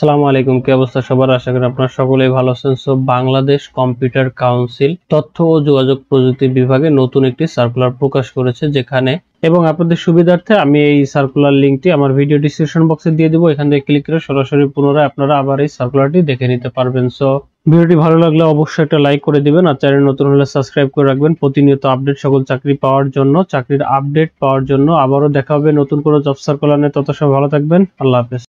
সালামু আলাইকুম কি অবস্থা সবার আশা করি আপনারা সকলেই ভালো আছেন সো বাংলাদেশ কম্পিউটার কাউন্সিল তথ্য ও যোগাযোগ প্রযুক্তি বিভাগে নতুন একটি সার্কুলার প্রকাশ করেছে যেখানে এবং আপনাদের সুবিধার্থে আমি এই সার্কুলার লিঙ্কটি আমার ভিডিও ডিসক্রিপশন বক্সে দিয়ে দেবো এখান থেকে ক্লিক করে সরাসরি পুনরায় আপনারা আবার এই সার্কুলারটি দেখে নিতে পারবেন সো ভিডিওটি ভালো লাগলে অবশ্যই একটা লাইক করে দিবেন আর চ্যানেল নতুন হলে সাবস্ক্রাইব করে রাখবেন প্রতিনিয়ত আপডেট সকল চাকরি পাওয়ার জন্য চাকরির আপডেট পাওয়ার জন্য আবারও দেখা হবে নতুন কোনো জব সার্কুলার নিয়ে তত সব ভালো থাকবেন আল্লাহ হাফেজ